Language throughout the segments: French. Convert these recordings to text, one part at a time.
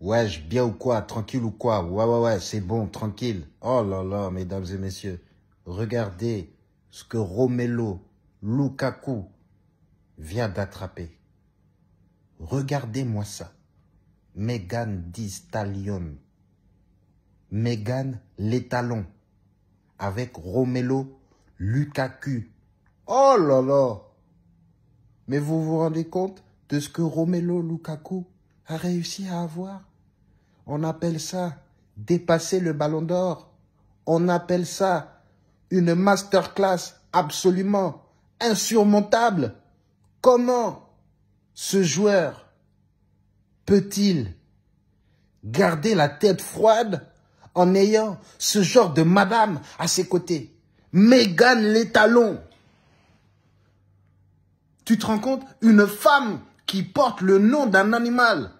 ouais, bien ou quoi Tranquille ou quoi Ouais, ouais, ouais, c'est bon, tranquille. Oh là là, mesdames et messieurs, regardez ce que Romelo Lukaku vient d'attraper. Regardez-moi ça. Megan Distallion. Megan l'étalon. Avec Romelo Lukaku. Oh là là Mais vous vous rendez compte de ce que Romelo Lukaku a réussi à avoir. On appelle ça dépasser le ballon d'or. On appelle ça une masterclass absolument insurmontable. Comment ce joueur peut-il garder la tête froide en ayant ce genre de madame à ses côtés Mégane les talons. Tu te rends compte Une femme qui porte le nom d'un animal.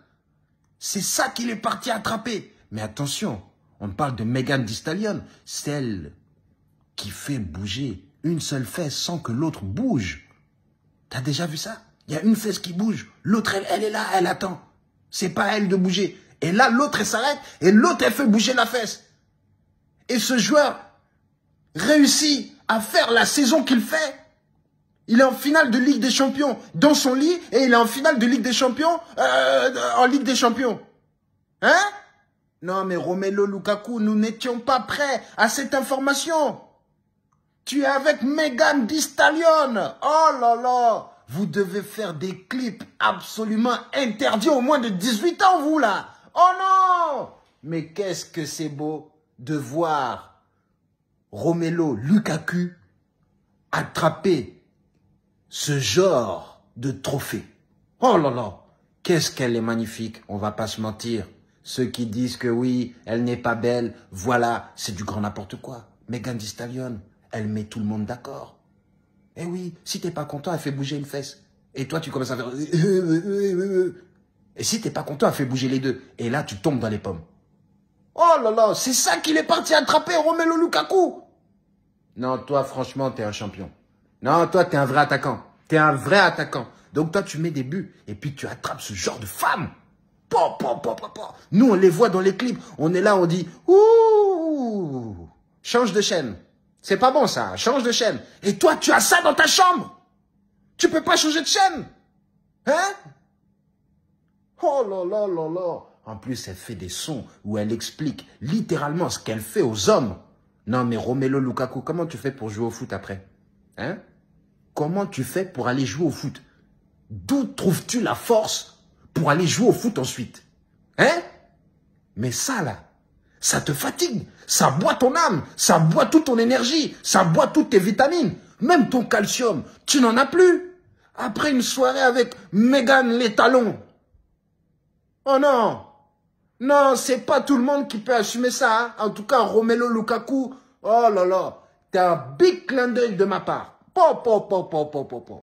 C'est ça qu'il est parti attraper. Mais attention, on parle de Megan Distallion, celle qui fait bouger une seule fesse sans que l'autre bouge. T'as déjà vu ça Il y a une fesse qui bouge, l'autre elle, est là, elle attend. C'est pas elle de bouger. Et là, l'autre elle s'arrête et l'autre elle fait bouger la fesse. Et ce joueur réussit à faire la saison qu'il fait il est en finale de Ligue des Champions dans son lit et il est en finale de Ligue des Champions euh, en Ligue des Champions. Hein Non, mais Romelo Lukaku, nous n'étions pas prêts à cette information. Tu es avec Megan Distallion. Oh là là Vous devez faire des clips absolument interdits au moins de 18 ans, vous là Oh non Mais qu'est-ce que c'est beau de voir Romelo Lukaku attraper ce genre de trophée. Oh là là, qu'est-ce qu'elle est magnifique, on va pas se mentir. Ceux qui disent que oui, elle n'est pas belle, voilà, c'est du grand n'importe quoi. Mais Gandhi Stallion, elle met tout le monde d'accord. Eh oui, si t'es pas content, elle fait bouger une fesse. Et toi, tu commences à faire... Euh, euh, euh, Et si t'es pas content, elle fait bouger les deux. Et là, tu tombes dans les pommes. Oh là là, c'est ça qu'il est parti attraper Romelu Lukaku. Non, toi, franchement, tu es un champion. Non, toi, t'es un vrai attaquant. Tu un vrai attaquant. Donc toi, tu mets des buts et puis tu attrapes ce genre de femme. Nous, on les voit dans les clips. On est là, on dit « Ouh Change de chaîne. C'est pas bon ça, change de chaîne. Et toi, tu as ça dans ta chambre. Tu peux pas changer de chaîne. Hein Oh là là là là En plus, elle fait des sons où elle explique littéralement ce qu'elle fait aux hommes. Non mais Romelo Lukaku, comment tu fais pour jouer au foot après Hein Comment tu fais pour aller jouer au foot D'où trouves-tu la force pour aller jouer au foot ensuite Hein Mais ça là, ça te fatigue, ça boit ton âme, ça boit toute ton énergie, ça boit toutes tes vitamines, même ton calcium, tu n'en as plus. Après une soirée avec Megan les talons. Oh non Non, c'est pas tout le monde qui peut assumer ça. Hein. en tout cas, Romelo Lukaku, oh là là, t'es un big clin d'œil de ma part. ポポポポポポポ